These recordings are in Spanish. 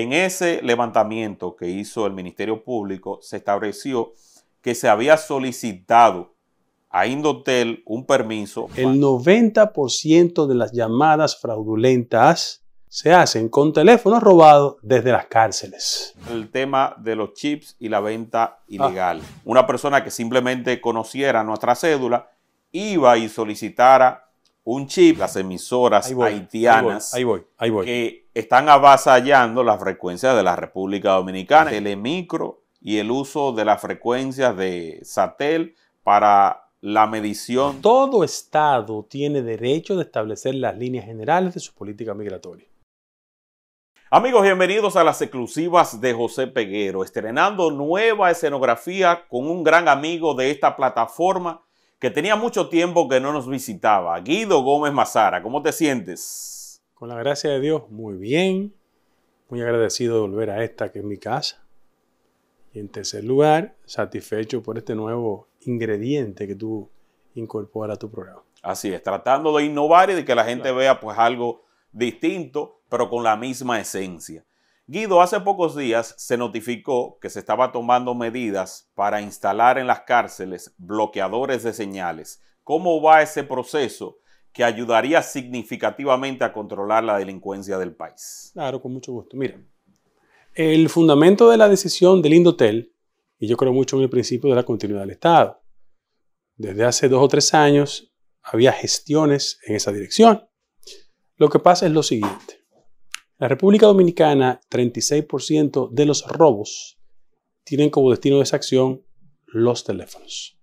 En ese levantamiento que hizo el Ministerio Público, se estableció que se había solicitado a Indotel un permiso. El 90% de las llamadas fraudulentas se hacen con teléfonos robados desde las cárceles. El tema de los chips y la venta ah. ilegal. Una persona que simplemente conociera nuestra cédula iba y solicitara un chip, las emisoras haitianas que están avasallando las frecuencias de la República Dominicana, Telemicro y el uso de las frecuencias de Satel para la medición. Todo Estado tiene derecho de establecer las líneas generales de su política migratoria. Amigos, bienvenidos a las exclusivas de José Peguero, estrenando nueva escenografía con un gran amigo de esta plataforma que tenía mucho tiempo que no nos visitaba. Guido Gómez Mazara, ¿cómo te sientes? Con la gracia de Dios, muy bien. Muy agradecido de volver a esta que es mi casa. Y en tercer lugar, satisfecho por este nuevo ingrediente que tú incorporas a tu programa. Así es, tratando de innovar y de que la gente vea pues algo distinto, pero con la misma esencia. Guido, hace pocos días se notificó que se estaba tomando medidas para instalar en las cárceles bloqueadores de señales. ¿Cómo va ese proceso que ayudaría significativamente a controlar la delincuencia del país? Claro, con mucho gusto. Mira, el fundamento de la decisión del Indotel, y yo creo mucho en el principio de la continuidad del Estado, desde hace dos o tres años había gestiones en esa dirección. Lo que pasa es lo siguiente la República Dominicana, 36% de los robos tienen como destino de esa acción los teléfonos.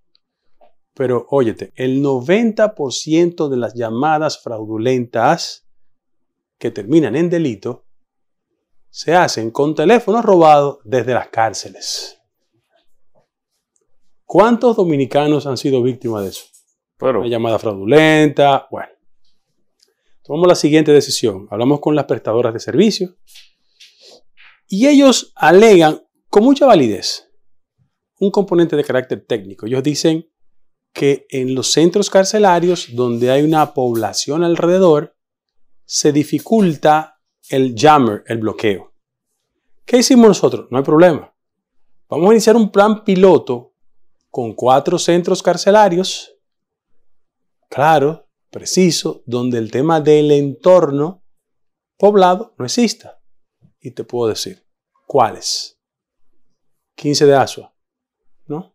Pero óyete, el 90% de las llamadas fraudulentas que terminan en delito se hacen con teléfonos robados desde las cárceles. ¿Cuántos dominicanos han sido víctimas de eso? Una llamada fraudulenta, bueno tomamos la siguiente decisión. Hablamos con las prestadoras de servicios y ellos alegan con mucha validez un componente de carácter técnico. Ellos dicen que en los centros carcelarios donde hay una población alrededor se dificulta el jammer, el bloqueo. ¿Qué hicimos nosotros? No hay problema. Vamos a iniciar un plan piloto con cuatro centros carcelarios. Claro, preciso donde el tema del entorno poblado no exista. Y te puedo decir, ¿cuáles? 15 de Asua, ¿no?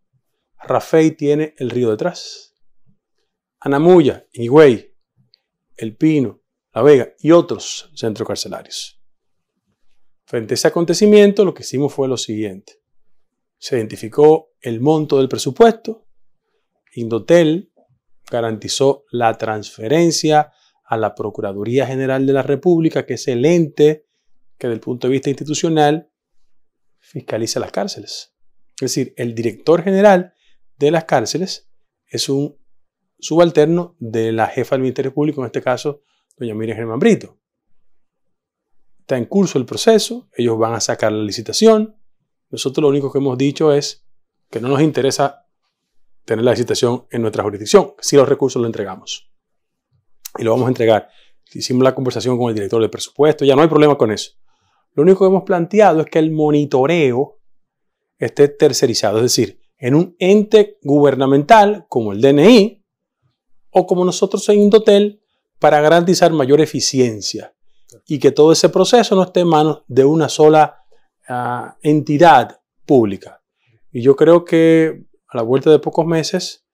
Rafei tiene el río detrás. Anamuya, Higüey, El Pino, La Vega y otros centros carcelarios. Frente a ese acontecimiento, lo que hicimos fue lo siguiente. Se identificó el monto del presupuesto. Indotel garantizó la transferencia a la Procuraduría General de la República, que es el ente que desde el punto de vista institucional fiscaliza las cárceles. Es decir, el director general de las cárceles es un subalterno de la jefa del Ministerio Público, en este caso, doña Miriam Germán Brito. Está en curso el proceso, ellos van a sacar la licitación. Nosotros lo único que hemos dicho es que no nos interesa tener la licitación en nuestra jurisdicción, si los recursos lo entregamos. Y lo vamos a entregar. Hicimos la conversación con el director de presupuesto, ya no hay problema con eso. Lo único que hemos planteado es que el monitoreo esté tercerizado, es decir, en un ente gubernamental como el DNI o como nosotros en Indotel para garantizar mayor eficiencia y que todo ese proceso no esté en manos de una sola ah, entidad pública. Y yo creo que a la vuelta de pocos meses,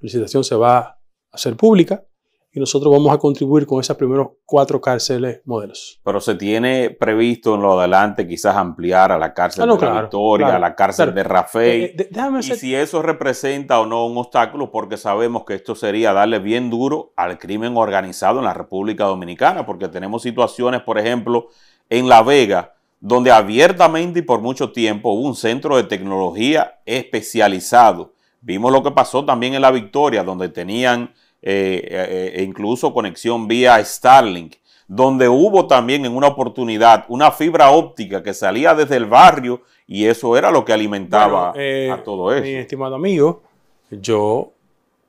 la licitación se va a hacer pública y nosotros vamos a contribuir con esas primeros cuatro cárceles modelos. Pero se tiene previsto en lo adelante quizás ampliar a la cárcel ah, de Victoria, a la cárcel de Rafael. Eh, eh, y si eso representa o no un obstáculo, porque sabemos que esto sería darle bien duro al crimen organizado en la República Dominicana, porque tenemos situaciones, por ejemplo, en La Vega, donde abiertamente y por mucho tiempo hubo un centro de tecnología especializado Vimos lo que pasó también en la victoria, donde tenían eh, eh, eh, incluso conexión vía Starlink, donde hubo también en una oportunidad una fibra óptica que salía desde el barrio y eso era lo que alimentaba a todo eso. Mi estimado amigo, yo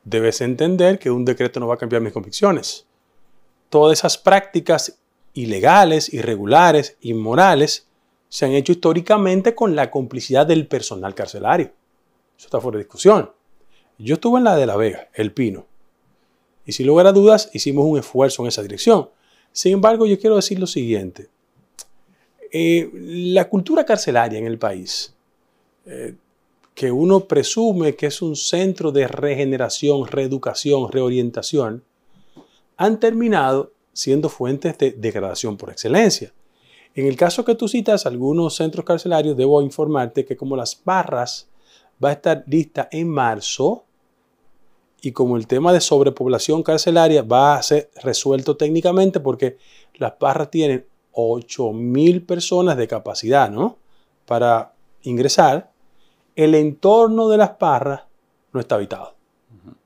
debes entender que un decreto no va a cambiar mis convicciones. Todas esas prácticas ilegales, irregulares, inmorales, se han hecho históricamente con la complicidad del personal carcelario. Eso está fuera de discusión. Yo estuve en la de La Vega, El Pino. Y si lugar a dudas, hicimos un esfuerzo en esa dirección. Sin embargo, yo quiero decir lo siguiente. Eh, la cultura carcelaria en el país, eh, que uno presume que es un centro de regeneración, reeducación, reorientación, han terminado siendo fuentes de degradación por excelencia. En el caso que tú citas, algunos centros carcelarios, debo informarte que como las barras va a estar lista en marzo y como el tema de sobrepoblación carcelaria va a ser resuelto técnicamente porque las parras tienen 8.000 personas de capacidad ¿no? para ingresar, el entorno de las parras no está habitado.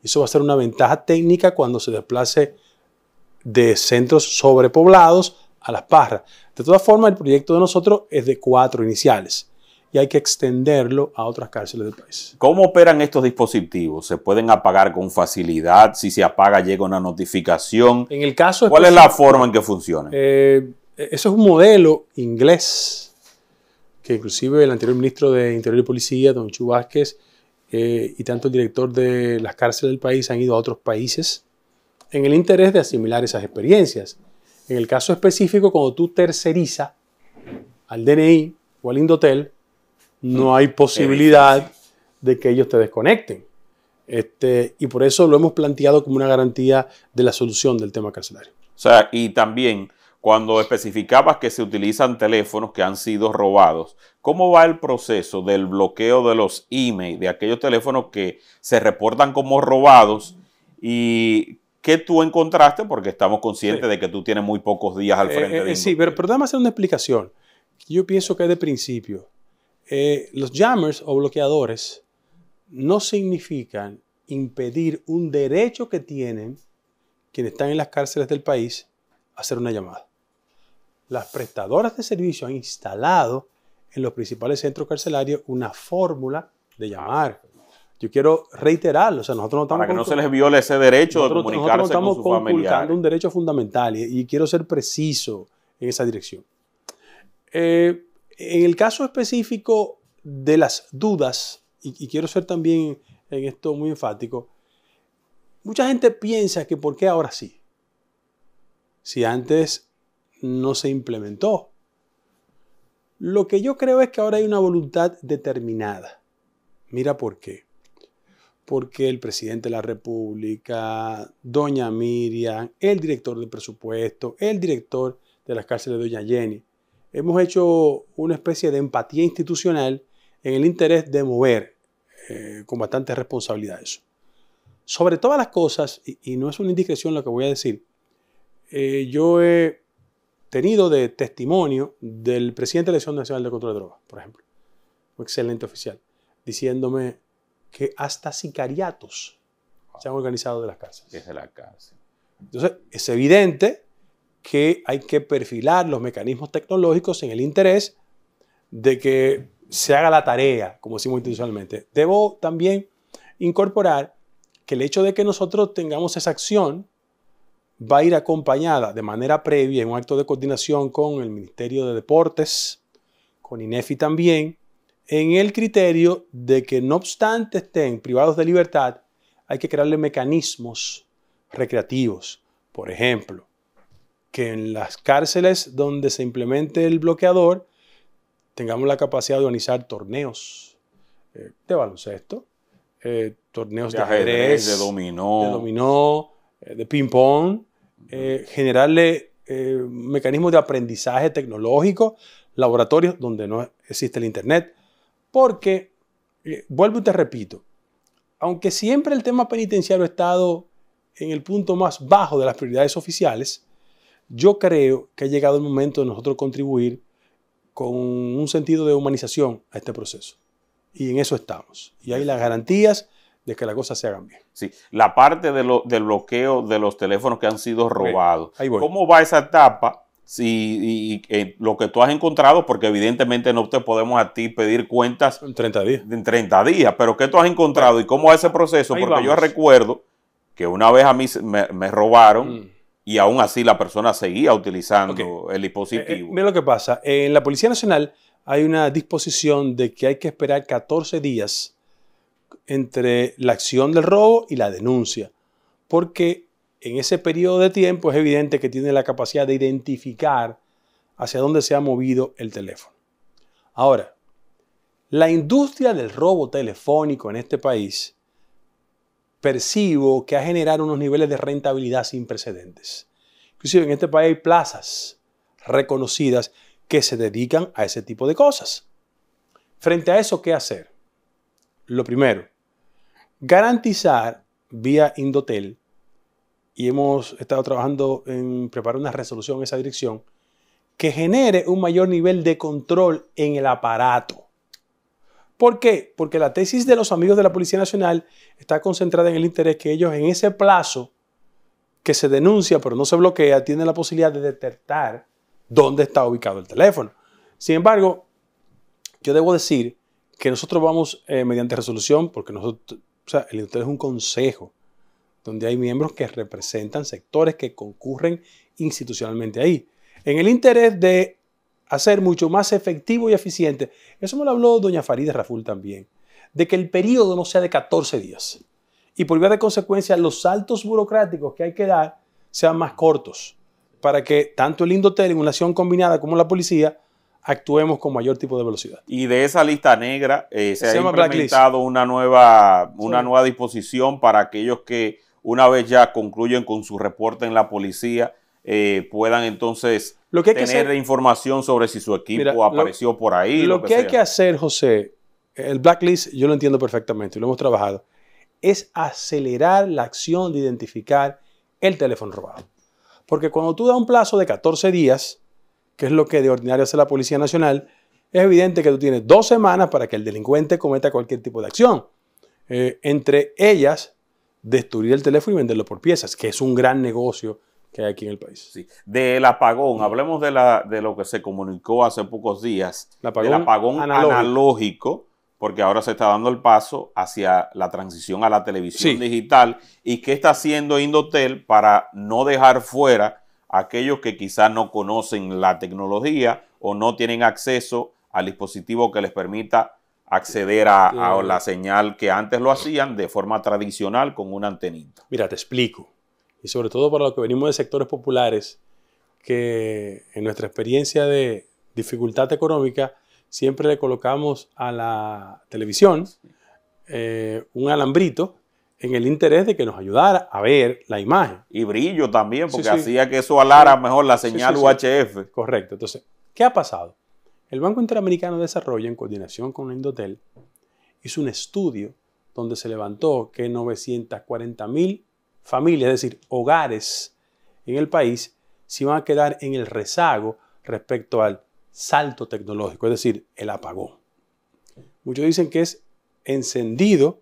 Eso va a ser una ventaja técnica cuando se desplace de centros sobrepoblados a las parras. De todas formas, el proyecto de nosotros es de cuatro iniciales y hay que extenderlo a otras cárceles del país. ¿Cómo operan estos dispositivos? ¿Se pueden apagar con facilidad? Si se apaga llega una notificación. En el caso ¿Cuál es la forma en que funciona? Eh, eso es un modelo inglés que inclusive el anterior ministro de Interior y Policía, don Chu Vázquez, eh, y tanto el director de las cárceles del país han ido a otros países en el interés de asimilar esas experiencias. En el caso específico, cuando tú terceriza al DNI o al Indotel, no mm. hay posibilidad de que ellos te desconecten. Este, y por eso lo hemos planteado como una garantía de la solución del tema carcelario. O sea, y también cuando especificabas que se utilizan teléfonos que han sido robados, ¿cómo va el proceso del bloqueo de los emails, de aquellos teléfonos que se reportan como robados? ¿Y qué tú encontraste? Porque estamos conscientes de que tú tienes muy pocos días al eh, frente eh, eh, Sí, pero, pero hacer una explicación. Yo pienso que de principio. Eh, los jammers o bloqueadores no significan impedir un derecho que tienen quienes están en las cárceles del país a hacer una llamada. Las prestadoras de servicio han instalado en los principales centros carcelarios una fórmula de llamar. Yo quiero reiterarlo, o sea, nosotros no estamos... Para que no se les viole ese derecho de comunicarse nosotros no estamos con un derecho fundamental y, y, quiero ser preciso en esa dirección. Eh, en el caso específico de las dudas, y, quiero ser también en esto muy enfático, mucha gente piensa que por qué ahora sí, si antes no se implementó. Lo que yo creo es que ahora hay una voluntad determinada. Mira por qué. Porque el presidente de la República, doña Miriam, el director del presupuesto, el director de las cárceles de doña Jenny, hemos hecho una especie de empatía institucional en el interés de mover eh, con bastante responsabilidad eso. Sobre todas las cosas, y, no es una indiscreción lo que voy a decir, eh, yo he tenido de testimonio del presidente de la Asociación Nacional de Control de Drogas, por ejemplo, un excelente oficial, diciéndome que hasta sicariatos se han organizado de las cárceles. Desde la casa Entonces, es evidente que hay que perfilar los mecanismos tecnológicos en el interés de que se haga la tarea, como decimos institucionalmente. Debo también incorporar que el hecho de que nosotros tengamos esa acción va a ir acompañada de manera previa en un acto de coordinación con el Ministerio de Deportes, con INEFI también, en el criterio de que no obstante estén privados de libertad, hay que crearle mecanismos recreativos. Por ejemplo, que en las cárceles donde se implemente el bloqueador tengamos la capacidad de organizar torneos eh, de baloncesto, eh, torneos de, ajedrez, de dominó, de eh, ping pong, generarle mecanismos de aprendizaje tecnológico, laboratorios donde no existe el internet, porque vuelvo y te repito, aunque siempre el tema penitenciario ha estado en el punto más bajo de las prioridades oficiales, yo creo que ha llegado el momento de nosotros contribuir con un sentido de humanización a este proceso. Y en eso estamos. Y hay las garantías de que las cosas se hagan bien. Sí, la parte del bloqueo de los teléfonos que han sido robados. ¿Cómo va esa etapa? Si, y, eh, lo que tú has encontrado, porque evidentemente no te podemos a ti pedir cuentas. En 30 días. En 30 días, pero ¿qué tú has encontrado y cómo va ese proceso? porque yo recuerdo que una vez a mí me, robaron. Mm y aún así la persona seguía utilizando el dispositivo. Eh, eh, mira lo que pasa. En la Policía Nacional hay una disposición de que hay que esperar 14 días entre la acción del robo y la denuncia, porque en ese periodo de tiempo es evidente que tiene la capacidad de identificar hacia dónde se ha movido el teléfono. Ahora, la industria del robo telefónico en este país percibo que ha generado unos niveles de rentabilidad sin precedentes. Inclusive en este país hay plazas reconocidas que se dedican a ese tipo de cosas. Frente a eso, ¿qué hacer? Lo primero, garantizar vía Indotel, y hemos estado trabajando en preparar una resolución en esa dirección, que genere un mayor nivel de control en el aparato. ¿Por qué? Porque la tesis de los amigos de la Policía Nacional está concentrada en el interés que ellos en ese plazo que se denuncia pero no se bloquea, tienen la posibilidad de detectar dónde está ubicado el teléfono. Sin embargo, yo debo decir que nosotros vamos eh, mediante resolución, porque nosotros, el interés es un consejo donde hay miembros que representan sectores que concurren institucionalmente ahí. En el interés de a ser mucho más efectivo y eficiente. Eso me lo habló doña Farideh Raful también, de que el periodo no sea de 14 días y por vía de consecuencia los saltos burocráticos que hay que dar sean más cortos para que tanto el Indotel en una acción combinada como la policía actuemos con mayor tipo de velocidad. Y de esa lista negra eh, se, ha implementado una nueva, una nueva disposición para aquellos que una vez ya concluyen con su reporte en la policía eh, puedan entonces lo que hay tener que hacer, información sobre si su equipo apareció por ahí. Lo, que, hay que hacer, José, el blacklist yo lo entiendo perfectamente y lo hemos trabajado, es acelerar la acción de identificar el teléfono robado. Porque cuando tú das un plazo de 14 días, que es lo que de ordinario hace la Policía Nacional, es evidente que tú tienes dos semanas para que el delincuente cometa cualquier tipo de acción. Eh, entre ellas, destruir el teléfono y venderlo por piezas, que es un gran negocio que hay aquí en el país. Sí. Del apagón, mm. hablemos de, la, de lo que se comunicó hace pocos días, el apagón del apagón analógico. porque ahora se está dando el paso hacia la transición a la televisión digital y qué está haciendo Indotel para no dejar fuera a aquellos que quizás no conocen la tecnología o no tienen acceso al dispositivo que les permita acceder a, la señal que antes lo hacían de forma tradicional con un antenita. Mira, te explico y sobre todo para los que venimos de sectores populares, que en nuestra experiencia de dificultad económica siempre le colocamos a la televisión eh, un alambrito en el interés de que nos ayudara a ver la imagen. Y brillo también, porque hacía que eso alara mejor la señal UHF. Correcto. Entonces, ¿qué ha pasado? El Banco Interamericano de Desarrollo, en coordinación con Indotel, hizo un estudio donde se levantó que 940 mil familias, es decir, hogares en el país, se van a quedar en el rezago respecto al salto tecnológico, es decir, el apagón. Muchos dicen que es encendido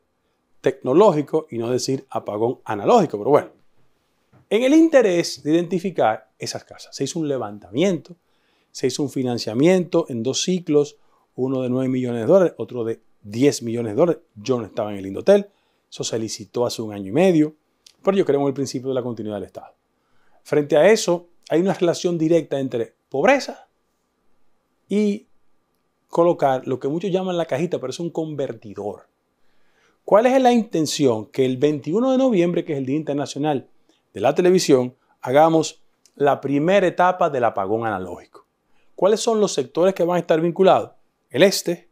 tecnológico y no decir apagón analógico, pero bueno. En el interés de identificar esas casas, se hizo un levantamiento, se hizo un financiamiento en dos ciclos, uno de 9 millones de dólares, otro de 10 millones de dólares. Yo no estaba en el Indotel, eso se licitó hace un año y medio. Pero yo creo en el principio de la continuidad del Estado. Frente a eso, hay una relación directa entre pobreza y colocar lo que muchos llaman la cajita, pero es un convertidor. ¿Cuál es la intención? Que el 21 de noviembre, que es el Día Internacional de la Televisión, hagamos la primera etapa del apagón analógico. ¿Cuáles son los sectores que van a estar vinculados? El este,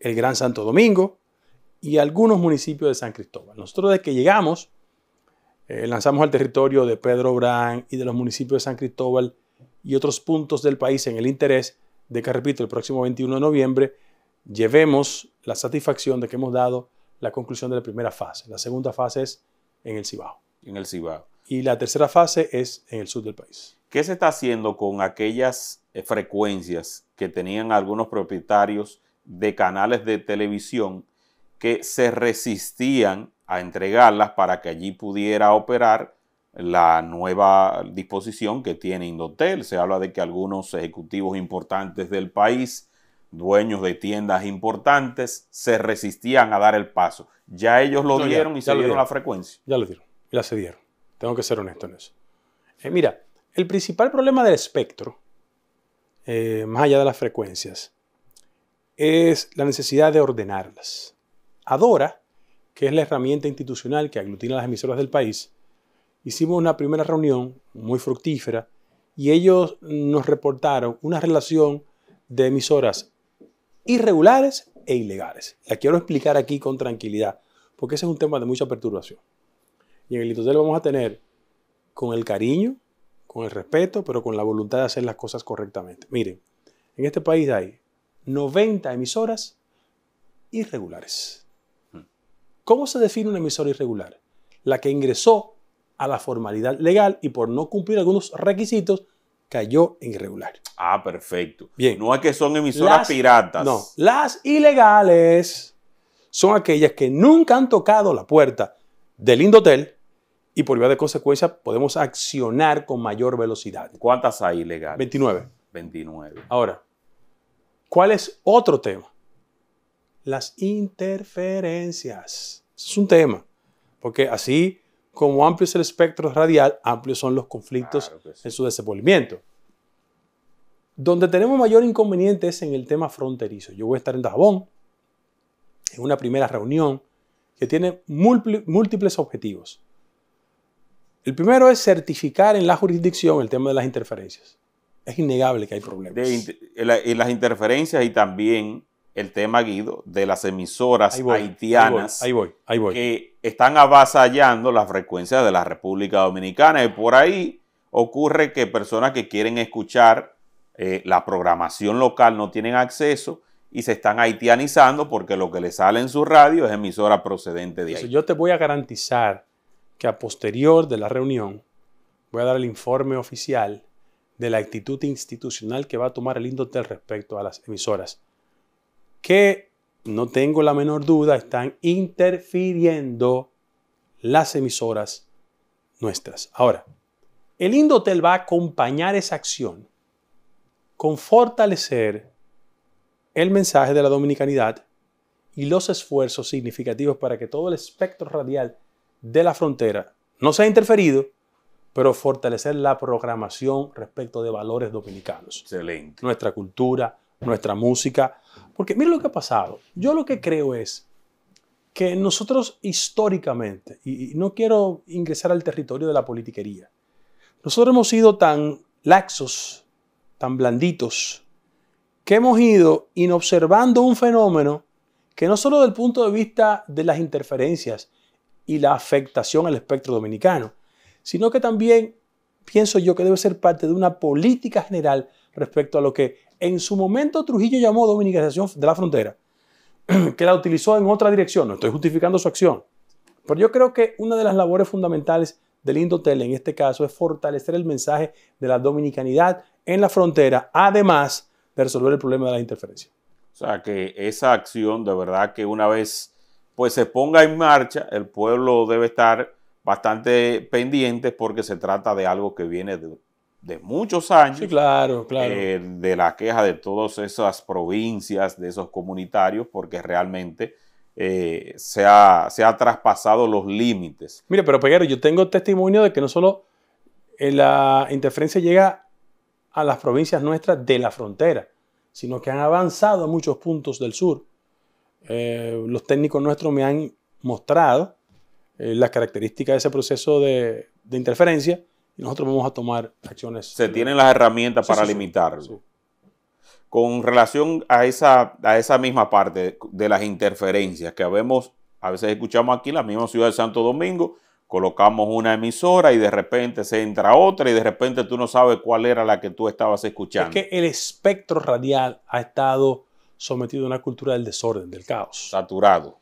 el Gran Santo Domingo y algunos municipios de San Cristóbal. Nosotros desde que llegamos eh, lanzamos al territorio de Pedro Brán y de los municipios de San Cristóbal y otros puntos del país en el interés de que, repito, el próximo 21 de noviembre llevemos la satisfacción de que hemos dado la conclusión de la primera fase. La segunda fase es en el Cibao. En el Cibao. Y la tercera fase es en el sur del país. ¿Qué se está haciendo con aquellas eh, frecuencias que tenían algunos propietarios de canales de televisión que se resistían a entregarlas para que allí pudiera operar la nueva disposición que tiene Indotel. Se habla de que algunos ejecutivos importantes del país, dueños de tiendas importantes, se resistían a dar el paso. Ya ellos lo dieron y se dieron, la frecuencia. Ya lo dieron, y la cedieron. Tengo que ser honesto en eso. Eh, mira, el principal problema del espectro, eh, más allá de las frecuencias, es la necesidad de ordenarlas. Adora, que es la herramienta institucional que aglutina las emisoras del país, hicimos una primera reunión muy fructífera y ellos nos reportaron una relación de emisoras irregulares e ilegales. La quiero explicar aquí con tranquilidad, porque ese es un tema de mucha perturbación. Y en el lo vamos a tener con el cariño, con el respeto, pero con la voluntad de hacer las cosas correctamente. Miren, en este país hay 90 emisoras irregulares. ¿Cómo se define una emisora irregular? La que ingresó a la formalidad legal y por no cumplir algunos requisitos cayó en irregular. Ah, perfecto. Bien. No es que son emisoras piratas. No, las ilegales son aquellas que nunca han tocado la puerta del Indotel y por vía de consecuencia podemos accionar con mayor velocidad. ¿Cuántas hay ilegales? 29. 29. Ahora, ¿cuál es otro tema? las interferencias. Es un tema, porque así como amplio es el espectro radial, amplios son los conflictos en su desenvolvimiento. Donde tenemos mayor inconveniente es en el tema fronterizo. Yo voy a estar en Dajabón, en una primera reunión que tiene múltiples objetivos. El primero es certificar en la jurisdicción el tema de las interferencias. Es innegable que hay problemas. De, en las interferencias y también el tema, Guido, de las emisoras haitianas que están avasallando las frecuencias de la República Dominicana. Y por ahí ocurre que personas que quieren escuchar eh, la programación local no tienen acceso y se están haitianizando porque lo que les sale en su radio es emisora procedente de ahí. yo te voy a garantizar que a posterior de la reunión voy a dar el informe oficial de la actitud institucional que va a tomar el INDOTEL respecto a las emisoras que no tengo la menor duda están interfiriendo las emisoras nuestras. Ahora, el Indotel va a acompañar esa acción con fortalecer el mensaje de la dominicanidad y los esfuerzos significativos para que todo el espectro radial de la frontera no sea interferido, pero fortalecer la programación respecto de valores dominicanos. Excelente. Nuestra cultura, nuestra música. Porque mira lo que ha pasado. Yo lo que creo es que nosotros históricamente, y, no quiero ingresar al territorio de la politiquería, nosotros hemos sido tan laxos, tan blanditos, que hemos ido inobservando un fenómeno que no solo desde el punto de vista de las interferencias y la afectación al espectro dominicano, sino que también pienso yo que debe ser parte de una política general respecto a lo que en su momento Trujillo llamó dominicanización de la frontera, que la utilizó en otra dirección. No estoy justificando su acción. Pero yo creo que una de las labores fundamentales del Indotel en este caso es fortalecer el mensaje de la dominicanidad en la frontera, además de resolver el problema de la interferencia. O sea, que esa acción de verdad que una vez pues se ponga en marcha, el pueblo debe estar bastante pendiente porque se trata de algo que viene de, de muchos años. claro, eh, de la queja de todas esas provincias, de esos comunitarios, porque realmente eh, se, ha, traspasado los límites. Mire, pero Peguero, yo tengo testimonio de que no solo eh, la interferencia llega a las provincias nuestras de la frontera, sino que han avanzado a muchos puntos del sur. los técnicos nuestros me han mostrado las características de ese proceso de interferencia y nosotros vamos a tomar acciones. Se tienen las herramientas para limitarlo. Con relación a esa, a esa misma parte de las interferencias que vemos, a veces escuchamos aquí en la misma ciudad de Santo Domingo, colocamos una emisora y de repente se entra otra y de repente tú no sabes cuál era la que tú estabas escuchando. Es que el espectro radial ha estado sometido a una cultura del desorden, del caos. Saturado.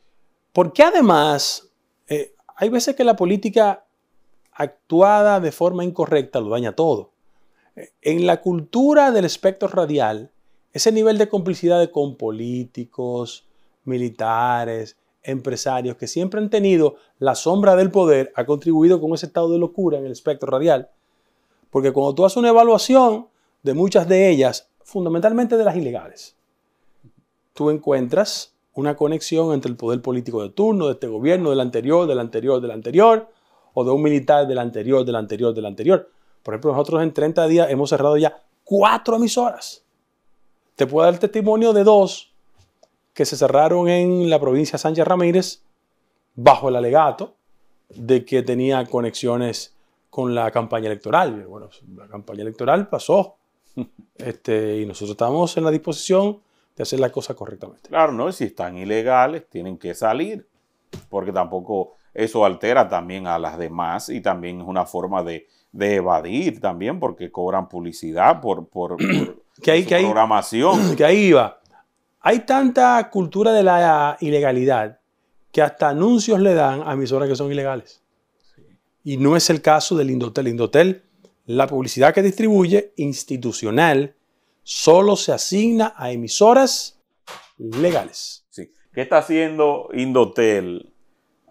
Porque además, eh, hay veces que la política actuada de forma incorrecta lo daña todo. En la cultura del espectro radial, ese nivel de complicidad con políticos, militares, empresarios que siempre han tenido la sombra del poder ha contribuido con ese estado de locura en el espectro radial. Porque cuando tú haces una evaluación de muchas de ellas, fundamentalmente de las ilegales, tú encuentras una conexión entre el poder político de turno, de este gobierno, del anterior, del anterior, del anterior, o de un militar del anterior, del anterior, del anterior. Por ejemplo, nosotros en 30 días hemos cerrado ya cuatro emisoras. Te puedo dar testimonio de dos que se cerraron en la provincia de Sánchez Ramírez bajo el alegato de que tenía conexiones con la campaña electoral. Bueno, la campaña electoral pasó este, y nosotros estamos en la disposición de hacer la cosa correctamente. Claro, ¿no? si están ilegales, tienen que salir, porque tampoco eso altera también a las demás y también es una forma de, evadir también porque cobran publicidad por, por, programación. Que ahí va. Hay tanta cultura de la ilegalidad que hasta anuncios le dan a emisoras que son ilegales. Y no es el caso del Indotel. Indotel, la publicidad que distribuye institucional solo se asigna a emisoras legales. Sí. ¿Qué está haciendo Indotel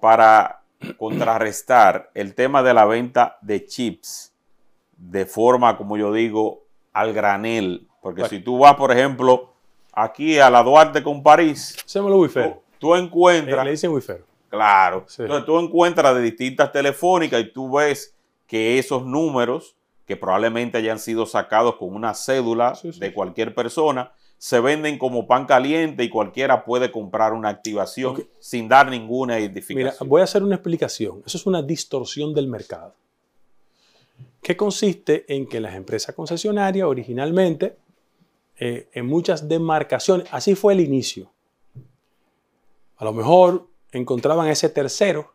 para contrarrestar el tema de la venta de chips de forma, como yo digo, al granel. Porque si tú vas, por ejemplo, aquí a la Duarte con París, tú, tú, encuentras... Eh, le, Claro. Entonces tú encuentras de distintas telefónicas y tú ves que esos números, que probablemente hayan sido sacados con una cédula de cualquier persona, se venden como pan caliente y cualquiera puede comprar una activación sin dar ninguna identificación. Mira, voy a hacer una explicación. Eso es una distorsión del mercado, que consiste en que las empresas concesionarias originalmente, eh, en muchas demarcaciones, así fue el inicio. A lo mejor encontraban ese tercero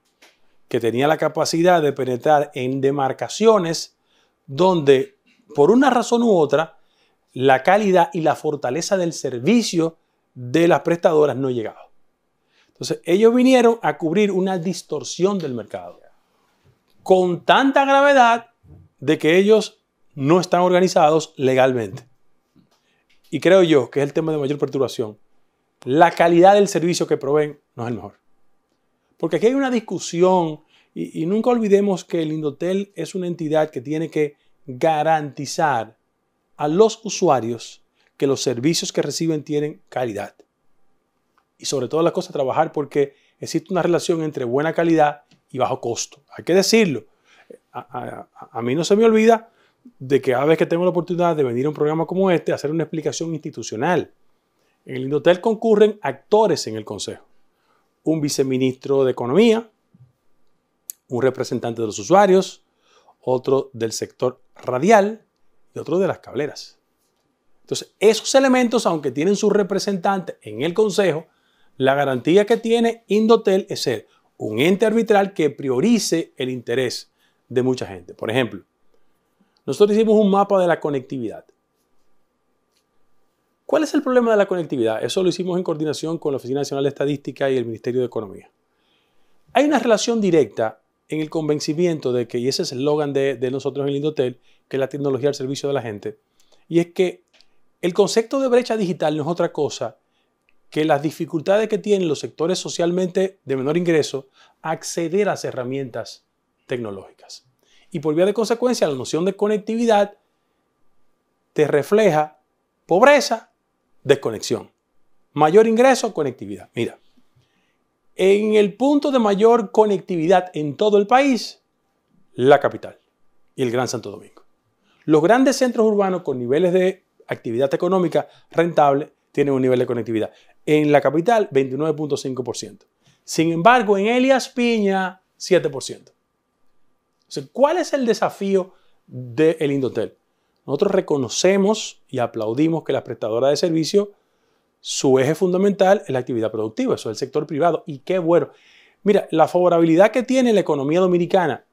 que tenía la capacidad de penetrar en demarcaciones donde, por una razón u otra, la calidad y la fortaleza del servicio de las prestadoras no llegado. Entonces, ellos vinieron a cubrir una distorsión del mercado con tanta gravedad de que ellos no están organizados legalmente. Y creo yo que es el tema de mayor perturbación. La calidad del servicio que proveen no es el mejor. Porque aquí hay una discusión y nunca olvidemos que el Indotel es una entidad que tiene que garantizar a los usuarios que los servicios que reciben tienen calidad. Y sobre todo las cosas, trabajar porque existe una relación entre buena calidad y bajo costo. Hay que decirlo. A, a, mí no se me olvida de que cada vez que tengo la oportunidad de venir a un programa como este, hacer una explicación institucional. En el Indotel concurren actores en el Consejo. Un viceministro de Economía, un representante de los usuarios, otro del sector radial, y otro de las cableras. Entonces, esos elementos, aunque tienen su representante en el Consejo, la garantía que tiene Indotel es ser un ente arbitral que priorice el interés de mucha gente. Por ejemplo, nosotros hicimos un mapa de la conectividad. ¿Cuál es el problema de la conectividad? Eso lo hicimos en coordinación con la Oficina Nacional de Estadística y el Ministerio de Economía. Hay una relación directa en el convencimiento de que, y ese es el eslogan de, de, nosotros en el Indotel, que es la tecnología al servicio de la gente. Y es que el concepto de brecha digital no es otra cosa que las dificultades que tienen los sectores socialmente de menor ingreso a acceder a las herramientas tecnológicas. Y por vía de consecuencia, la noción de conectividad te refleja pobreza, desconexión. Mayor ingreso, conectividad. Mira, en el punto de mayor conectividad en todo el país, la capital y el Gran Santo Domingo. Los grandes centros urbanos con niveles de actividad económica rentable tienen un nivel de conectividad. En la capital, 29.5%. Sin embargo, en Elias Piña, 7%. ¿Cuál es el desafío del Indotel? Nosotros reconocemos y aplaudimos que las prestadora de servicio, su eje fundamental es la actividad productiva, eso es el sector privado. Y qué bueno. Mira, la favorabilidad que tiene la economía dominicana,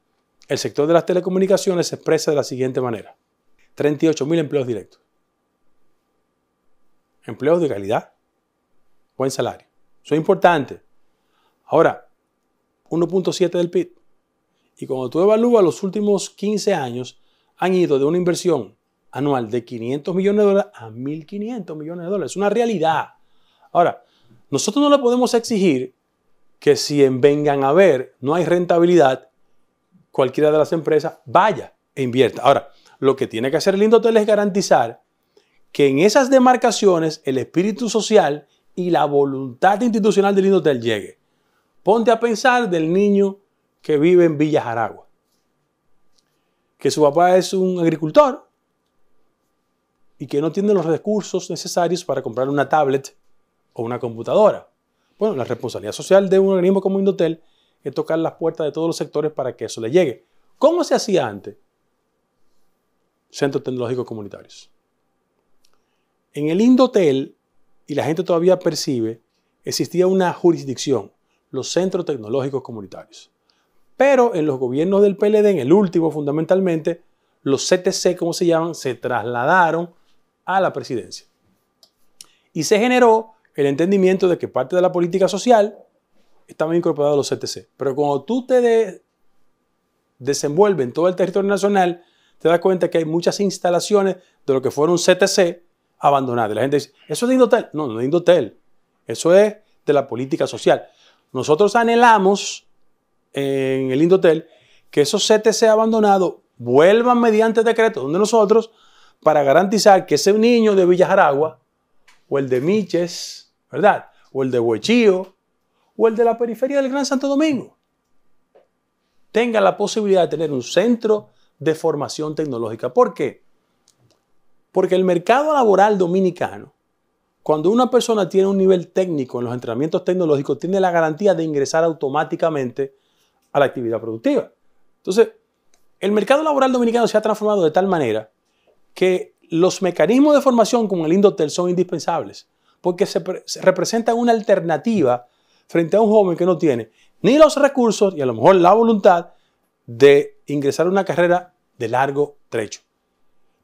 el sector de las telecomunicaciones se expresa de la siguiente manera. 38.000 empleos directos. Empleos de calidad, buen salario. Eso es importante. Ahora, 1.7 del PIB. Y cuando tú evalúas los últimos 15 años, han ido de una inversión anual de 500 millones de dólares a 1.500 millones de dólares. Es una realidad. Ahora, nosotros no le podemos exigir que si en vengan a ver no hay rentabilidad, cualquiera de las empresas vaya e invierta. Ahora, lo que tiene que hacer el Indotel es garantizar que en esas demarcaciones el espíritu social y la voluntad institucional del Indotel llegue. Ponte a pensar del niño que vive en Villa Aragua. que su papá es un agricultor y que no tiene los recursos necesarios para comprar una tablet o una computadora. Bueno, la responsabilidad social de un organismo como Indotel es tocar las puertas de todos los sectores para que eso le llegue. ¿Cómo se hacía antes? Centros Tecnológicos Comunitarios. En el Indotel, y la gente todavía percibe, existía una jurisdicción, los Centros Tecnológicos Comunitarios. Pero en los gobiernos del PLD, en el último fundamentalmente, los CTC, como se llaman, se trasladaron a la presidencia. Y se generó el entendimiento de que parte de la política social estaba incorporada a los CTC. Pero cuando tú te desenvuelves en todo el territorio nacional, te das cuenta que hay muchas instalaciones de lo que fueron CTC abandonadas. La gente dice, ¿eso es de Indotel? No, no es de Indotel. Eso es de la política social. Nosotros anhelamos en el Indotel que esos CTC abandonados vuelvan mediante decreto donde nosotros para garantizar que ese niño de Villajaragua o el de Miches, ¿verdad? O el de Huechío o el de la periferia del Gran Santo Domingo tenga la posibilidad de tener un centro de formación tecnológica. ¿Por qué? Porque el mercado laboral dominicano, cuando una persona tiene un nivel técnico en los entrenamientos tecnológicos, tiene la garantía de ingresar automáticamente a la actividad productiva. Entonces, el mercado laboral dominicano se ha transformado de tal manera que los mecanismos de formación como el Indotel son indispensables, porque se, representan una alternativa frente a un joven que no tiene ni los recursos y a lo mejor la voluntad de ingresar a una carrera de largo trecho.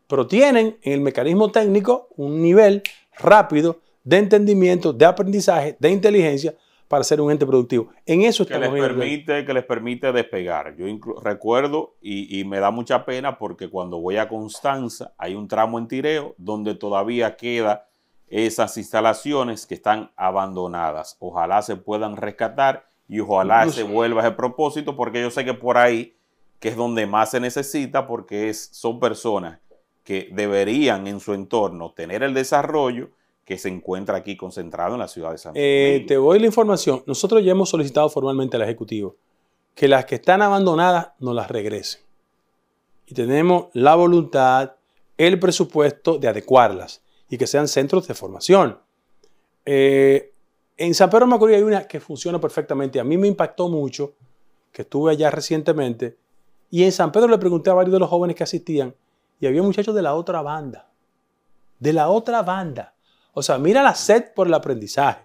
Pero tienen en el mecanismo técnico un nivel rápido de entendimiento, de aprendizaje, de inteligencia para ser un ente productivo. En eso que les permite, Que les permite despegar. Yo recuerdo y, me da mucha pena porque cuando voy a Constanza hay un tramo en tireo donde todavía queda esas instalaciones que están abandonadas. Ojalá se puedan rescatar y ojalá se vuelva ese propósito porque yo sé que por ahí, que es donde más se necesita porque es, son personas que deberían en su entorno tener el desarrollo que se encuentra aquí concentrado en la ciudad de San eh, Te doy la información. Nosotros ya hemos solicitado formalmente al Ejecutivo que las que están abandonadas nos las regresen. Y tenemos la voluntad, el presupuesto de adecuarlas y que sean centros de formación. Eh, en San Pedro Macorís hay una que funciona perfectamente. A mí me impactó mucho, que estuve allá recientemente, y en San Pedro le pregunté a varios de los jóvenes que asistían, y había muchachos de la otra banda. De la otra banda. O sea, mira la sed por el aprendizaje.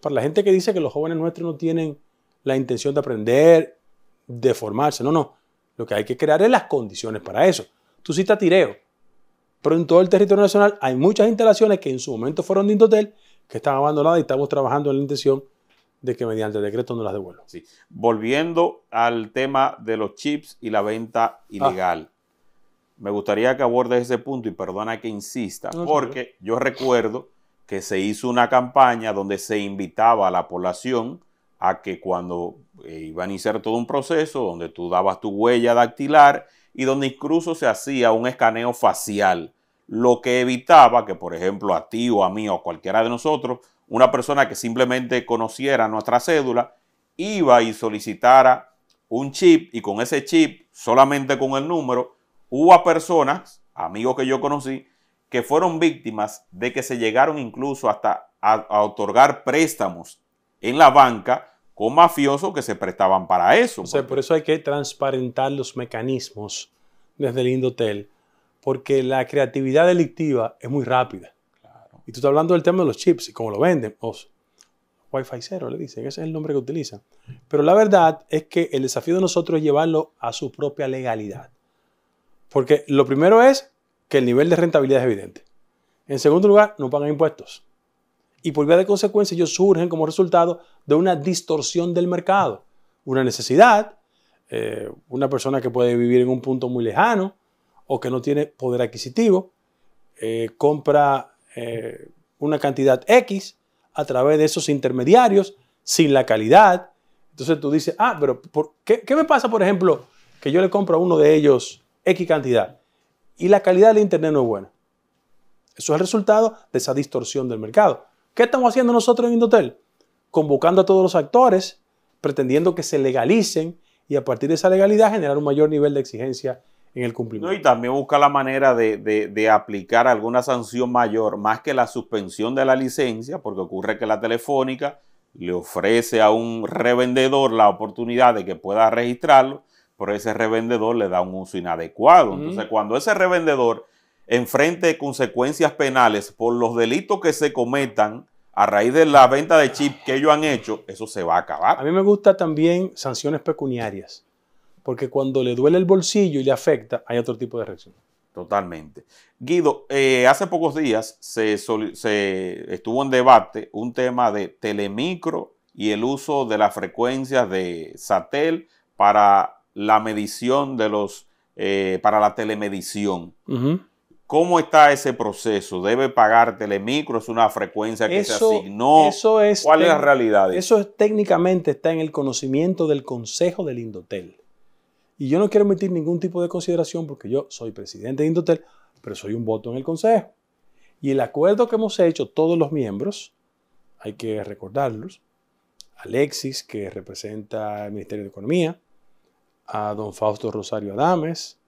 Para la gente que dice que los jóvenes nuestros no tienen la intención de aprender, de formarse. No, no. Lo que hay que crear es las condiciones para eso. Tú citas tireo. Pero en todo el territorio nacional hay muchas instalaciones que en su momento fueron de Indotel que están abandonadas y estamos trabajando en la intención de que mediante decreto no las devuelvan. Volviendo al tema de los chips y la venta ah. ilegal. Me gustaría que abordes ese punto y perdona que insista, porque yo recuerdo que se hizo una campaña donde se invitaba a la población a que cuando eh, iban a iniciar todo un proceso donde tú dabas tu huella dactilar y donde incluso se hacía un escaneo facial lo que evitaba que, por ejemplo, a ti o a mí o a cualquiera de nosotros, una persona que simplemente conociera nuestra cédula, iba y solicitara un chip y con ese chip, solamente con el número, hubo personas, amigos que yo conocí, que fueron víctimas de que se llegaron incluso hasta a, otorgar préstamos en la banca con mafiosos que se prestaban para eso. por eso hay que transparentar los mecanismos desde el Indotel porque la creatividad delictiva es muy rápida. Y tú estás hablando del tema de los chips y cómo lo venden. Wi-Fi cero, le dicen, ese es el nombre que utilizan. Pero la verdad es que el desafío de nosotros es llevarlo a su propia legalidad. Porque lo primero es que el nivel de rentabilidad es evidente. En segundo lugar, no pagan impuestos. Y por vía de consecuencia, ellos surgen como resultado de una distorsión del mercado. Una necesidad, eh, una persona que puede vivir en un punto muy lejano, o que no tiene poder adquisitivo, eh, compra eh, una cantidad X a través de esos intermediarios sin la calidad. Entonces tú dices, ah, pero qué, qué, me pasa, por ejemplo, que yo le compro a uno de ellos X cantidad y la calidad del Internet no es buena? Eso es el resultado de esa distorsión del mercado. ¿Qué estamos haciendo nosotros en Indotel? Convocando a todos los actores, pretendiendo que se legalicen y a partir de esa legalidad generar un mayor nivel de exigencia en el cumplimiento. No, y también busca la manera de, aplicar alguna sanción mayor, más que la suspensión de la licencia, porque ocurre que la telefónica le ofrece a un revendedor la oportunidad de que pueda registrarlo, pero ese revendedor le da un uso inadecuado. Entonces, cuando ese revendedor enfrente consecuencias penales por los delitos que se cometan, a raíz de la venta de chip que ellos han hecho, eso se va a acabar. A mí me gustan también sanciones pecuniarias porque cuando le duele el bolsillo y le afecta, hay otro tipo de reacción. Totalmente. Guido, eh, hace pocos días se, estuvo en debate un tema de telemicro y el uso de las frecuencias de Satel para la medición de los, eh, para la telemedición. ¿Cómo está ese proceso? ¿Debe pagar Telemicro? ¿Es una frecuencia que se asignó? Eso es ¿Cuál es la realidad? Eso técnicamente está en el conocimiento del Consejo del Indotel. Y yo no quiero emitir ningún tipo de consideración porque yo soy presidente de Indotel, pero soy un voto en el Consejo. Y el acuerdo que hemos hecho todos los miembros, hay que recordarlos, Alexis, que representa el Ministerio de Economía, a don Fausto Rosario Adames,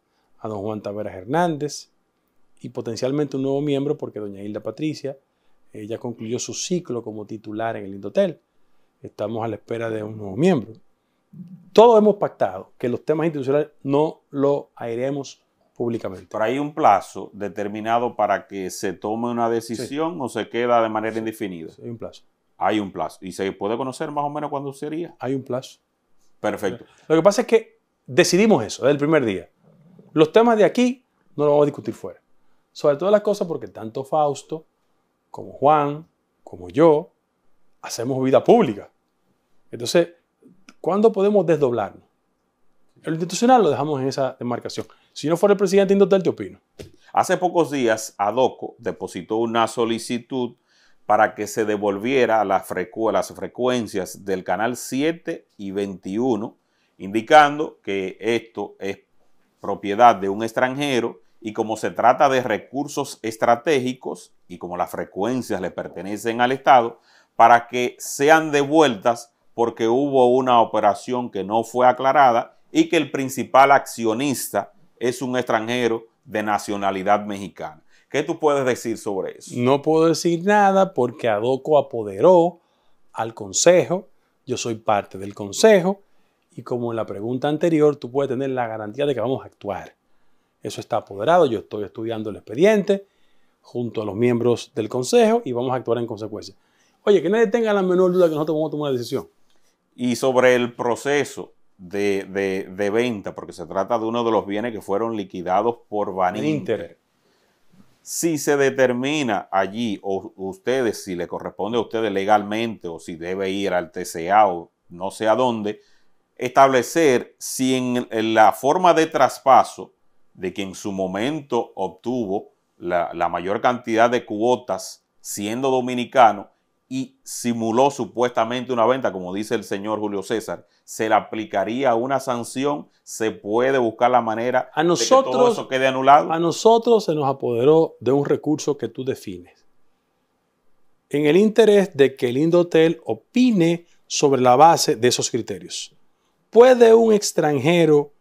a don Juan Taveras Hernández y potencialmente un nuevo miembro porque doña Hilda Patricia, ella concluyó su ciclo como titular en el Indotel. Estamos a la espera de un nuevo miembro todos hemos pactado que los temas institucionales no los airemos públicamente. Pero hay un plazo determinado para que se tome una decisión o se queda de manera indefinida. hay un plazo. Hay un plazo. ¿Y se puede conocer más o menos cuándo sería? Hay un plazo. Perfecto. Lo que pasa es que decidimos eso desde el primer día. Los temas de aquí no los vamos a discutir fuera. Sobre todas las cosas porque tanto Fausto como Juan, como yo, hacemos vida pública. Entonces, ¿Cuándo podemos desdoblarnos? El institucional lo dejamos en esa demarcación. Si no fuera el presidente Indotel, ¿qué opino. Hace pocos días, Adoco depositó una solicitud para que se devolviera las frecuencias del canal 7 y 21, indicando que esto es propiedad de un extranjero y como se trata de recursos estratégicos y como las frecuencias le pertenecen al Estado, para que sean devueltas porque hubo una operación que no fue aclarada y que el principal accionista es un extranjero de nacionalidad mexicana. ¿Qué tú puedes decir sobre eso? No puedo decir nada porque Adoco apoderó al Consejo, yo soy parte del Consejo y como en la pregunta anterior, tú puedes tener la garantía de que vamos a actuar. Eso está apoderado, yo estoy estudiando el expediente junto a los miembros del Consejo y vamos a actuar en consecuencia. Oye, que nadie tenga la menor duda que nosotros vamos a tomar una decisión. Y sobre el proceso de, venta, porque se trata de uno de los bienes que fueron liquidados por Baninter. Inter. Si se determina allí, o ustedes, si le corresponde a ustedes legalmente, o si debe ir al TCA o no sé a dónde, establecer si en la forma de traspaso de quien en su momento obtuvo la mayor cantidad de cuotas siendo dominicano, y simuló supuestamente una venta, como dice el señor Julio César, se le aplicaría una sanción, se puede buscar la manera a nosotros, de que todo eso quede anulado. A nosotros se nos apoderó de un recurso que tú defines. En el interés de que el Indotel opine sobre la base de esos criterios. ¿Puede un extranjero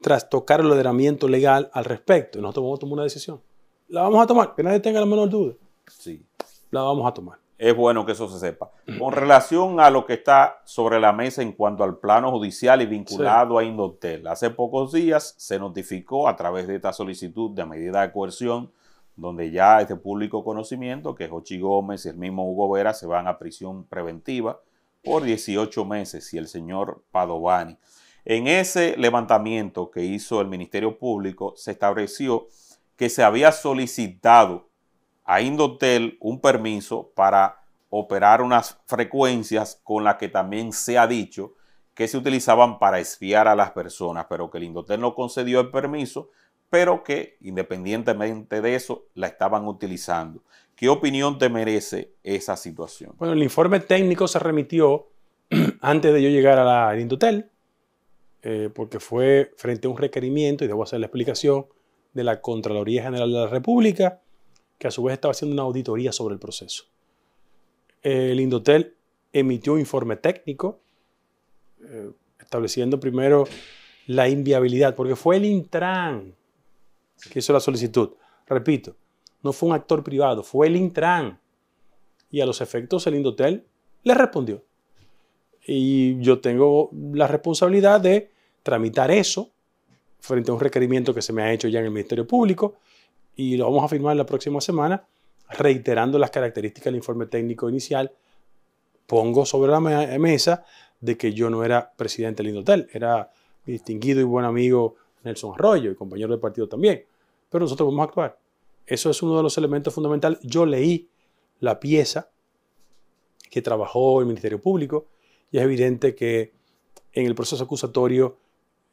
trastocar el ordenamiento legal al respecto? Nosotros vamos a tomar una decisión. La vamos a tomar, que nadie tenga la menor duda. Sí. La vamos a tomar es bueno que eso se sepa. Mm. Con relación a lo que está sobre la mesa en cuanto al plano judicial y vinculado a Indotel, hace pocos días se notificó a través de esta solicitud de medida de coerción, donde ya es de público conocimiento que Jochi Gómez y el mismo Hugo Vera se van a prisión preventiva por 18 meses y el señor Padovani. En ese levantamiento que hizo el Ministerio Público se estableció que se había solicitado a Indotel un permiso para operar unas frecuencias con las que también se ha dicho que se utilizaban para espiar a las personas, pero que el Indotel no concedió el permiso, pero que independientemente de eso la estaban utilizando. ¿Qué opinión te merece esa situación? Bueno, el informe técnico se remitió antes de yo llegar al Indotel, eh, porque fue frente a un requerimiento, y debo hacer la explicación, de la Contraloría General de la República, que a su vez estaba haciendo una auditoría sobre el proceso. El Indotel emitió un informe técnico eh, estableciendo primero la inviabilidad, porque fue el Intran que hizo la solicitud. Repito, no fue un actor privado, fue el Intran. Y a los efectos el Indotel le respondió. Y yo tengo la responsabilidad de tramitar eso frente a un requerimiento que se me ha hecho ya en el Ministerio Público y lo vamos a firmar la próxima semana, reiterando las características del informe técnico inicial. Pongo sobre la mesa de que yo no era presidente del Indotel, era mi distinguido y buen amigo Nelson Arroyo y compañero del partido también. Pero nosotros vamos a actuar. Eso es uno de los elementos fundamentales. Yo leí la pieza que trabajó el Ministerio Público y es evidente que en el proceso acusatorio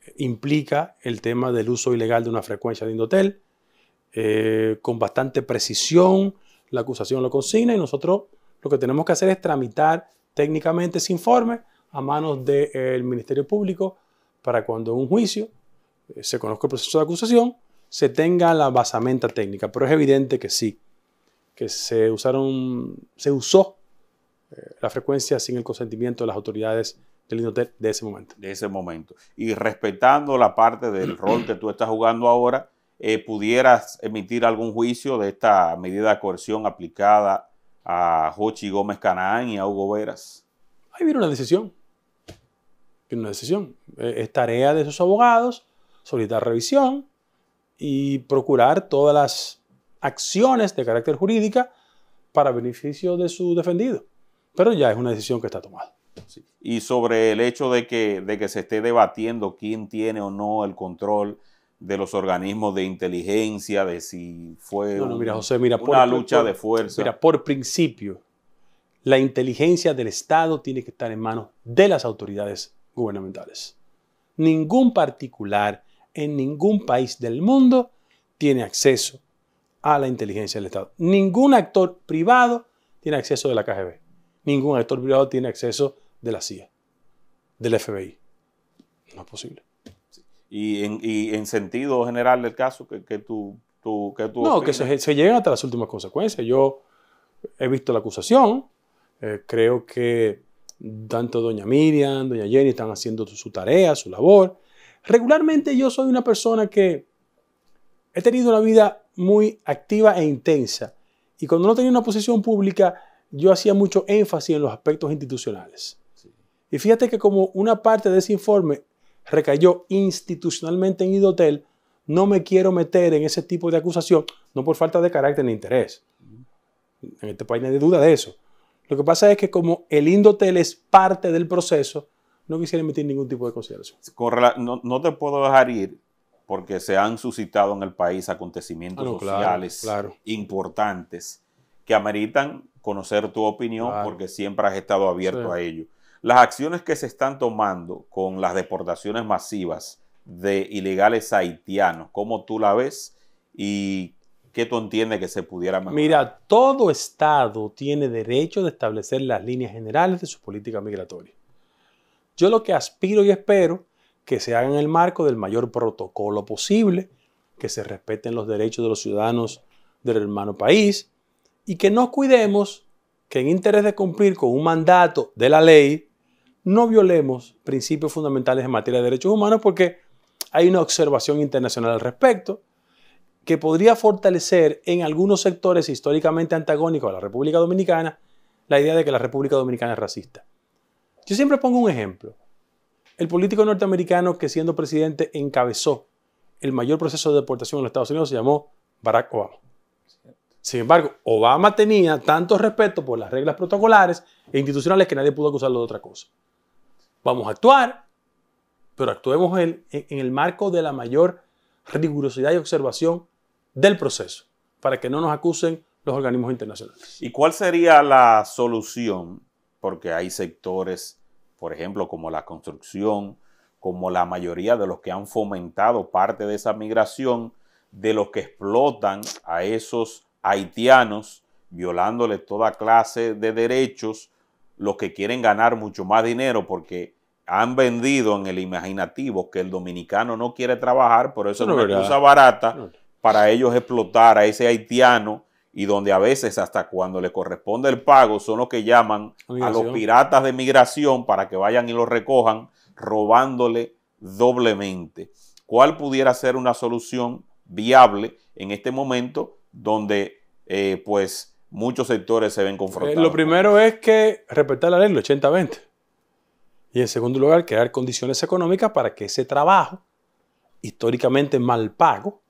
eh, implica el tema del uso ilegal de una frecuencia de Indotel, eh, con bastante precisión, la acusación lo consigna y nosotros lo que tenemos que hacer es tramitar técnicamente ese informe a manos del Ministerio Público para cuando en un juicio eh, se conozca el proceso de acusación, se tenga la basamenta técnica. Pero es evidente que sí, que se, usaron, se usó eh, la frecuencia sin el consentimiento de las autoridades del INOTEL de ese momento. De ese momento. Y respetando la parte del rol que tú estás jugando ahora, eh, pudieras emitir algún juicio de esta medida de coerción aplicada a Jochi Gómez Canaán y a Hugo Veras? Hay viene una decisión. Viene una decisión. Eh, es tarea de sus abogados solicitar revisión y procurar todas las acciones de carácter jurídica para beneficio de su defendido. Pero ya es una decisión que está tomada. Y sobre el hecho de que, de que se esté debatiendo quién tiene o no el control de los organismos de inteligencia, de si fue una lucha de fuerza. Mira, por principio, la inteligencia del Estado tiene que estar en manos de las autoridades gubernamentales. Ningún particular en ningún país del mundo tiene acceso a la inteligencia del Estado. Ningún actor privado tiene acceso de la KGB. Ningún actor privado tiene acceso de la CIA, del FBI. No es posible y en, sentido general del caso que, que tú, tú, que No, que se, se hasta las últimas consecuencias. Yo he visto la acusación, eh, creo que tanto doña Miriam, doña Jenny están haciendo su tarea, su labor. Regularmente yo soy una persona que he tenido una vida muy activa e intensa. Y cuando no tenía una posición pública, yo hacía mucho énfasis en los aspectos institucionales. Y fíjate que como una parte de ese informe recayó institucionalmente en Idotel, no me quiero meter en ese tipo de acusación, no por falta de carácter ni interés. En este país nadie duda de eso. Lo que pasa es que como el Indotel es parte del proceso, no quisiera emitir ningún tipo de consideración. no, te puedo dejar ir porque se han suscitado en el país acontecimientos ah, sociales importantes que ameritan conocer tu opinión porque siempre has estado abierto a ello. Las acciones que se están tomando con las deportaciones masivas de ilegales haitianos, ¿cómo tú la ves y qué tú entiendes que se pudiera mejorar? Mira, todo Estado tiene derecho de establecer las líneas generales de su política migratoria. Yo lo que aspiro y espero que se haga en el marco del mayor protocolo posible, que se respeten los derechos de los ciudadanos del hermano país y que nos cuidemos que en interés de cumplir con un mandato de la ley, no violemos principios fundamentales en materia de derechos humanos porque hay una observación internacional al respecto que podría fortalecer en algunos sectores históricamente antagónicos a la República Dominicana la idea de que la República Dominicana es racista. Yo siempre pongo un ejemplo. El político norteamericano que siendo presidente encabezó el mayor proceso de deportación en los Estados Unidos se llamó Barack Obama. Sin embargo, Obama tenía tanto respeto por las reglas protocolares e institucionales que nadie pudo acusarlo de otra cosa. Vamos a actuar, pero actuemos en, el marco de la mayor rigurosidad y observación del proceso, para que no nos acusen los organismos internacionales. ¿Y cuál sería la solución? Porque hay sectores, por ejemplo, como la construcción, como la mayoría de los que han fomentado parte de esa migración, de los que explotan a esos haitianos, violándoles toda clase de derechos, los que quieren ganar mucho más dinero porque han vendido en el imaginativo que el dominicano no quiere trabajar, por eso no, es una barata para ellos explotar a ese haitiano y donde a veces hasta cuando le corresponde el pago son los que llaman a los piratas de migración para que vayan y lo recojan robándole doblemente. ¿Cuál pudiera ser una solución viable en este momento donde eh, pues muchos sectores se ven eh, confrontados. lo primero es que respetar la ley, del 80-20. Y en segundo lugar, crear condiciones económicas para que ese trabajo, históricamente mal pago,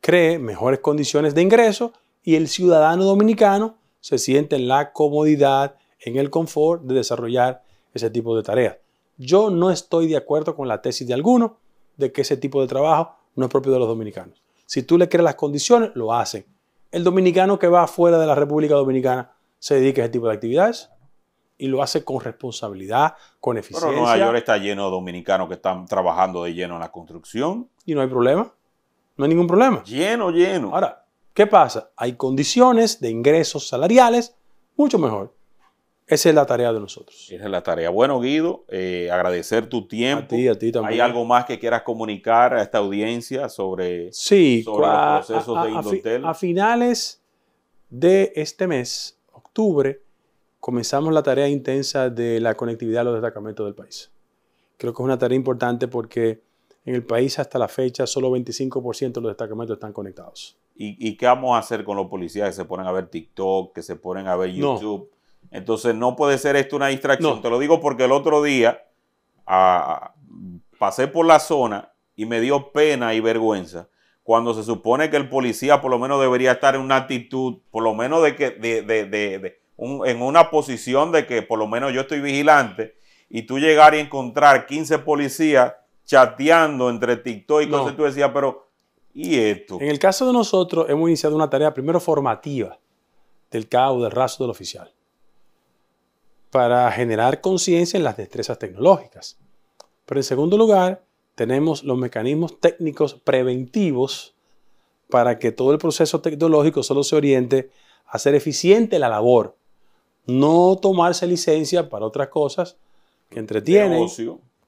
cree mejores condiciones de ingreso y el ciudadano dominicano se siente en la comodidad, en el confort de desarrollar ese tipo de tareas. Yo no estoy de acuerdo con la tesis de alguno de que ese tipo de trabajo no es propio de los dominicanos. Si tú le creas las condiciones, lo hacen el dominicano que va fuera de la República Dominicana se dedica a ese tipo de actividades y lo hace con responsabilidad, con eficiencia. Pero Nueva York está lleno de dominicanos que están trabajando de lleno en la construcción. Y no hay problema. No hay ningún problema. Lleno, lleno. Ahora, ¿qué pasa? Hay condiciones de ingresos salariales mucho mejor. Esa es la tarea de nosotros. Esa es la tarea. Bueno, Guido, eh, agradecer tu tiempo. A ti, a ti también. ¿Hay algo más que quieras comunicar a esta audiencia sobre, los procesos de Indotel? A, finales de este mes, octubre, comenzamos la tarea intensa de la conectividad a los destacamentos del país. Creo que es una tarea importante porque en el país hasta la fecha solo 25% de los destacamentos están conectados. ¿Y, qué vamos a hacer con los policías que se ponen a ver TikTok, que se ponen a ver YouTube? Entonces no puede ser esto una distracción. Te lo digo porque el otro día pasé por la zona y me dio pena y vergüenza cuando se supone que el policía por lo menos debería estar en una actitud, por lo menos de que, de, de, de, en una posición de que por lo menos yo estoy vigilante y tú llegar y encontrar 15 policías chateando entre TikTok y cosas, tú decías, pero ¿y esto? En el caso de nosotros hemos iniciado una tarea primero formativa del CAO, del RASO, del oficial para generar conciencia en las destrezas tecnológicas. Pero en segundo lugar, tenemos los mecanismos técnicos preventivos para que todo el proceso tecnológico solo se oriente a ser eficiente la labor, no tomarse licencia para otras cosas que entretienen,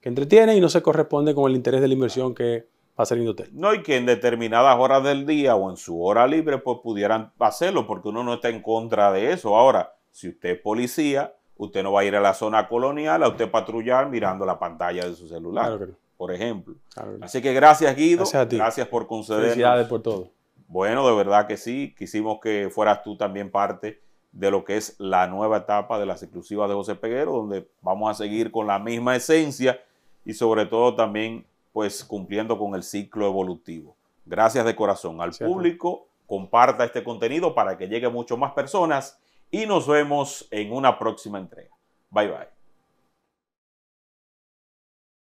que y no se corresponde con el interés de la inversión que va a ser Indotel. No, hay que en determinadas horas del día o en su hora libre pues pudieran hacerlo porque uno no está en contra de eso. Ahora, si usted es policía, Usted no va a ir a la zona colonial a usted patrullar mirando la pantalla de su celular, por ejemplo. Así que gracias Guido, gracias, por conceder. Felicidades por todo. Bueno, de verdad que sí, quisimos que fueras tú también parte de lo que es la nueva etapa de las exclusivas de José Peguero, donde vamos a seguir con la misma esencia y sobre todo también pues cumpliendo con el ciclo evolutivo. Gracias de corazón al público, comparta este contenido para que llegue mucho más personas y nos vemos en una próxima entrega. Bye bye.